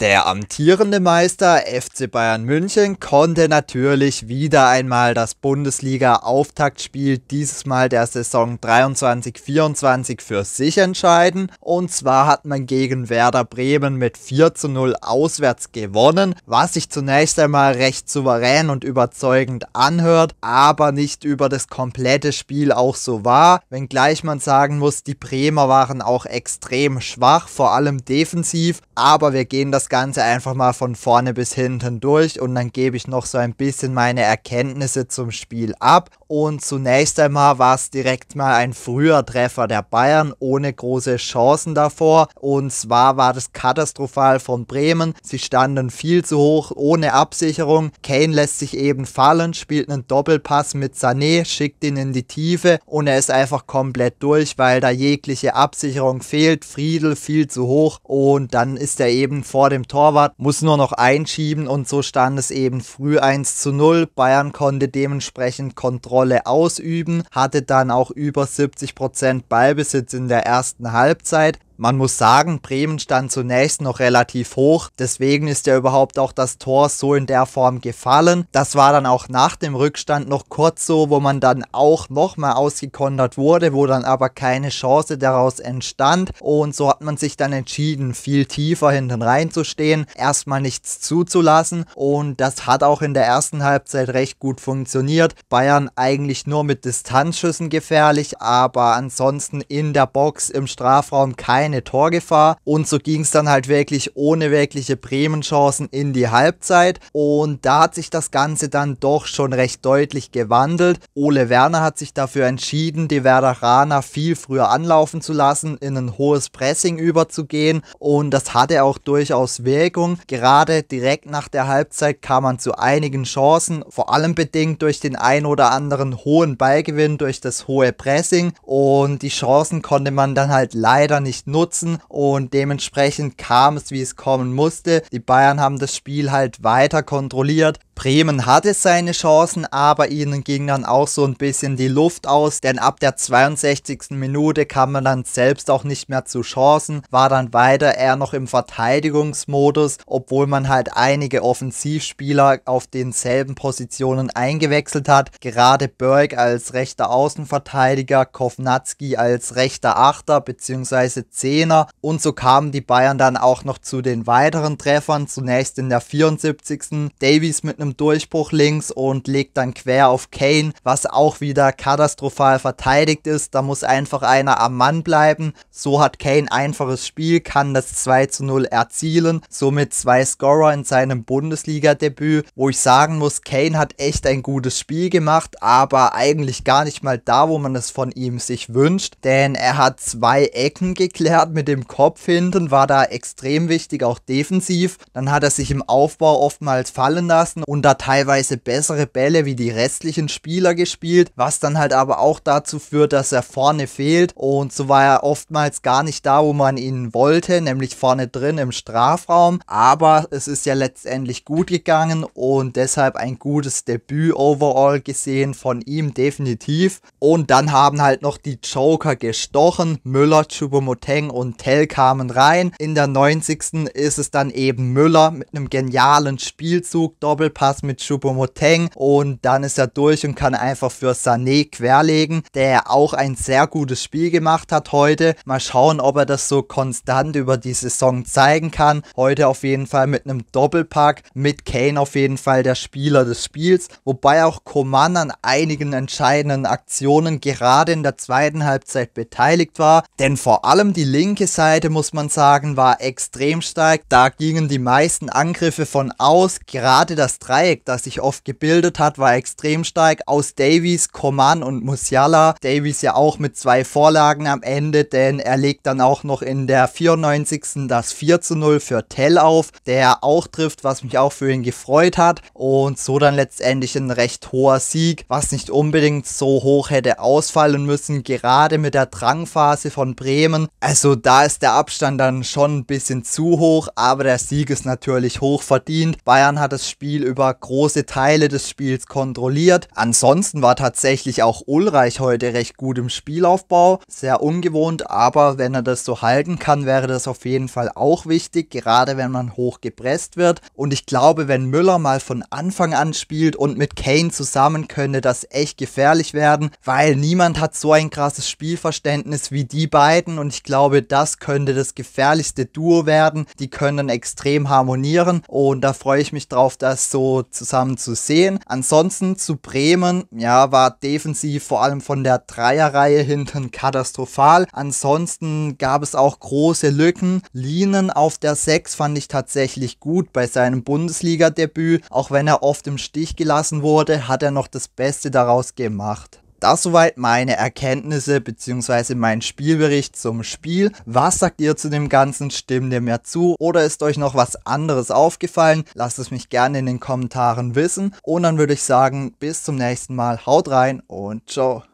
Der amtierende Meister FC Bayern München konnte natürlich wieder einmal das Bundesliga-Auftaktspiel dieses Mal der Saison 23-24 für sich entscheiden. Und zwar hat man gegen Werder Bremen mit 4 zu 0 auswärts gewonnen, was sich zunächst einmal recht souverän und überzeugend anhört, aber nicht über das komplette Spiel auch so war. Wenngleich man sagen muss, die Bremer waren auch extrem schwach, vor allem defensiv, aber wir gehen das Ganze einfach mal von vorne bis hinten durch und dann gebe ich noch so ein bisschen meine Erkenntnisse zum Spiel ab und zunächst einmal war es direkt mal ein früher Treffer der Bayern ohne große Chancen davor. Und zwar war das katastrophal von Bremen. Sie standen viel zu hoch, ohne Absicherung. Kane lässt sich eben fallen, spielt einen Doppelpass mit Sané, schickt ihn in die Tiefe und er ist einfach komplett durch, weil da jegliche Absicherung fehlt. Friedel viel zu hoch und dann ist er eben vor dem Torwart, muss nur noch einschieben und so stand es eben früh 1 zu 0. Bayern konnte dementsprechend Kontrolle Rolle ausüben, hatte dann auch über 70% Prozent Ballbesitz in der ersten Halbzeit, man muss sagen, Bremen stand zunächst noch relativ hoch, deswegen ist ja überhaupt auch das Tor so in der Form gefallen. Das war dann auch nach dem Rückstand noch kurz so, wo man dann auch nochmal ausgekondert wurde, wo dann aber keine Chance daraus entstand und so hat man sich dann entschieden, viel tiefer hinten reinzustehen, erstmal nichts zuzulassen und das hat auch in der ersten Halbzeit recht gut funktioniert. Bayern eigentlich nur mit Distanzschüssen gefährlich, aber ansonsten in der Box im Strafraum kein keine Torgefahr und so ging es dann halt wirklich ohne wirkliche Bremen-Chancen in die Halbzeit und da hat sich das Ganze dann doch schon recht deutlich gewandelt. Ole Werner hat sich dafür entschieden, die Werderaner viel früher anlaufen zu lassen, in ein hohes Pressing überzugehen und das hatte auch durchaus Wirkung. Gerade direkt nach der Halbzeit kam man zu einigen Chancen, vor allem bedingt durch den ein oder anderen hohen Ballgewinn durch das hohe Pressing und die Chancen konnte man dann halt leider nicht nutzen nutzen und dementsprechend kam es, wie es kommen musste. Die Bayern haben das Spiel halt weiter kontrolliert. Bremen hatte seine Chancen, aber ihnen ging dann auch so ein bisschen die Luft aus, denn ab der 62. Minute kam man dann selbst auch nicht mehr zu Chancen, war dann weiter eher noch im Verteidigungsmodus, obwohl man halt einige Offensivspieler auf denselben Positionen eingewechselt hat. Gerade Berg als rechter Außenverteidiger, Kovnatski als rechter Achter bzw. 10 Zehner und so kamen die Bayern dann auch noch zu den weiteren Treffern. Zunächst in der 74. Davies mit einem Durchbruch links und legt dann quer auf Kane, was auch wieder katastrophal verteidigt ist. Da muss einfach einer am Mann bleiben. So hat Kane einfaches Spiel, kann das 2 zu 0 erzielen. Somit zwei Scorer in seinem Bundesliga-Debüt, wo ich sagen muss, Kane hat echt ein gutes Spiel gemacht, aber eigentlich gar nicht mal da, wo man es von ihm sich wünscht, denn er hat zwei Ecken geklärt hat mit dem Kopf hinten, war da extrem wichtig, auch defensiv. Dann hat er sich im Aufbau oftmals fallen lassen und da teilweise bessere Bälle wie die restlichen Spieler gespielt, was dann halt aber auch dazu führt, dass er vorne fehlt und so war er oftmals gar nicht da, wo man ihn wollte, nämlich vorne drin im Strafraum. Aber es ist ja letztendlich gut gegangen und deshalb ein gutes Debüt overall gesehen von ihm definitiv. Und dann haben halt noch die Joker gestochen, Müller, Chubomoteng und Tell kamen rein. In der 90. ist es dann eben Müller mit einem genialen Spielzug, Doppelpass mit Choupo-Moteng und dann ist er durch und kann einfach für Sané querlegen, der auch ein sehr gutes Spiel gemacht hat heute. Mal schauen, ob er das so konstant über die Saison zeigen kann. Heute auf jeden Fall mit einem Doppelpack, mit Kane auf jeden Fall der Spieler des Spiels, wobei auch Coman an einigen entscheidenden Aktionen gerade in der zweiten Halbzeit beteiligt war, denn vor allem die linke Seite, muss man sagen, war extrem stark. Da gingen die meisten Angriffe von aus. Gerade das Dreieck, das sich oft gebildet hat, war extrem stark. Aus Davies, Coman und Musiala. Davies ja auch mit zwei Vorlagen am Ende, denn er legt dann auch noch in der 94. das 4 zu 0 für Tell auf, der auch trifft, was mich auch für ihn gefreut hat. Und so dann letztendlich ein recht hoher Sieg, was nicht unbedingt so hoch hätte ausfallen müssen, gerade mit der Drangphase von Bremen. Es also da ist der Abstand dann schon ein bisschen zu hoch, aber der Sieg ist natürlich hoch verdient. Bayern hat das Spiel über große Teile des Spiels kontrolliert. Ansonsten war tatsächlich auch Ulreich heute recht gut im Spielaufbau. Sehr ungewohnt, aber wenn er das so halten kann, wäre das auf jeden Fall auch wichtig, gerade wenn man hoch gepresst wird. Und ich glaube, wenn Müller mal von Anfang an spielt und mit Kane zusammen könnte das echt gefährlich werden, weil niemand hat so ein krasses Spielverständnis wie die beiden und ich glaube, glaube, das könnte das gefährlichste Duo werden. Die können extrem harmonieren und da freue ich mich drauf, das so zusammen zu sehen. Ansonsten zu Bremen, ja, war defensiv vor allem von der Dreierreihe hinten katastrophal. Ansonsten gab es auch große Lücken. Linen auf der 6 fand ich tatsächlich gut bei seinem Bundesliga-Debüt. Auch wenn er oft im Stich gelassen wurde, hat er noch das Beste daraus gemacht. Das soweit meine Erkenntnisse bzw. mein Spielbericht zum Spiel. Was sagt ihr zu dem Ganzen? Stimmt ihr mir zu? Oder ist euch noch was anderes aufgefallen? Lasst es mich gerne in den Kommentaren wissen. Und dann würde ich sagen, bis zum nächsten Mal. Haut rein und ciao.